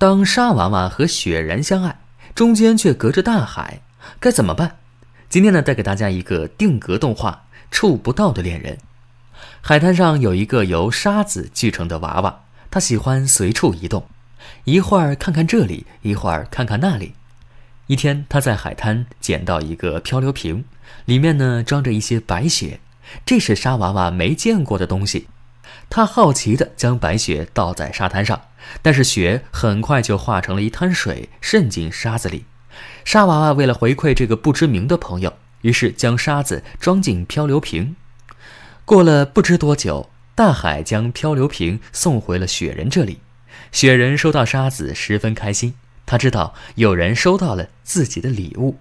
当沙娃娃和雪人相爱，中间却隔着大海，该怎么办？今天呢，带给大家一个定格动画《触不到的恋人》。海滩上有一个由沙子聚成的娃娃，它喜欢随处移动，一会儿看看这里，一会儿看看那里。一天，他在海滩捡到一个漂流瓶，里面呢装着一些白雪，这是沙娃娃没见过的东西。他好奇地将白雪倒在沙滩上，但是雪很快就化成了一滩水，渗进沙子里。沙娃娃为了回馈这个不知名的朋友，于是将沙子装进漂流瓶。过了不知多久，大海将漂流瓶送回了雪人这里。雪人收到沙子，十分开心。他知道有人收到了自己的礼物，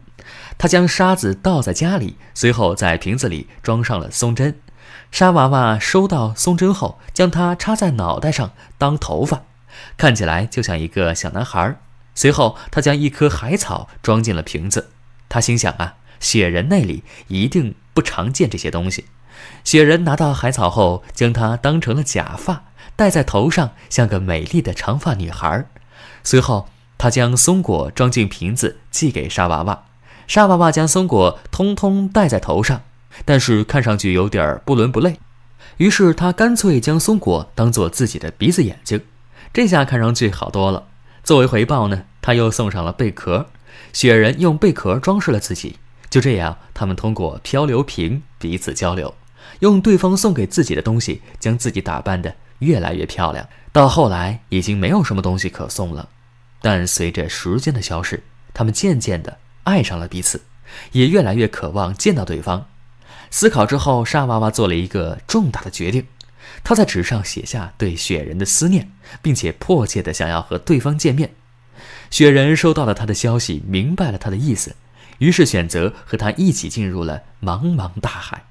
他将沙子倒在家里，随后在瓶子里装上了松针。沙娃娃收到松针后，将它插在脑袋上当头发，看起来就像一个小男孩。随后，他将一颗海草装进了瓶子。他心想啊，雪人那里一定不常见这些东西。雪人拿到海草后，将它当成了假发戴在头上，像个美丽的长发女孩。随后，他将松果装进瓶子寄给沙娃娃。沙娃娃将松果通通戴在头上。但是看上去有点儿不伦不类，于是他干脆将松果当做自己的鼻子、眼睛，这下看上去好多了。作为回报呢，他又送上了贝壳，雪人用贝壳装饰了自己。就这样，他们通过漂流瓶彼此交流，用对方送给自己的东西将自己打扮得越来越漂亮。到后来已经没有什么东西可送了，但随着时间的消逝，他们渐渐地爱上了彼此，也越来越渴望见到对方。思考之后，沙娃娃做了一个重大的决定。他在纸上写下对雪人的思念，并且迫切地想要和对方见面。雪人收到了他的消息，明白了他的意思，于是选择和他一起进入了茫茫大海。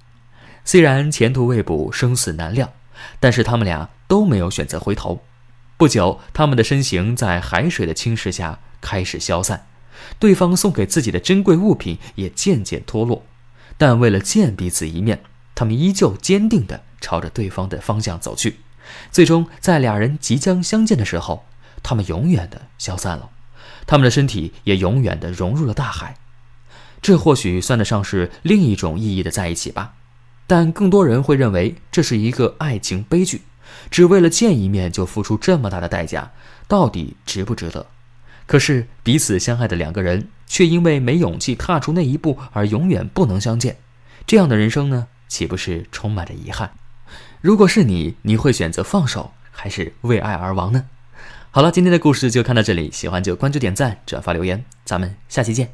虽然前途未卜，生死难料，但是他们俩都没有选择回头。不久，他们的身形在海水的侵蚀下开始消散，对方送给自己的珍贵物品也渐渐脱落。但为了见彼此一面，他们依旧坚定地朝着对方的方向走去。最终，在俩人即将相见的时候，他们永远地消散了，他们的身体也永远地融入了大海。这或许算得上是另一种意义的在一起吧。但更多人会认为这是一个爱情悲剧，只为了见一面就付出这么大的代价，到底值不值得？可是彼此相爱的两个人，却因为没勇气踏出那一步而永远不能相见，这样的人生呢，岂不是充满着遗憾？如果是你，你会选择放手，还是为爱而亡呢？好了，今天的故事就看到这里，喜欢就关注、点赞、转发、留言，咱们下期见。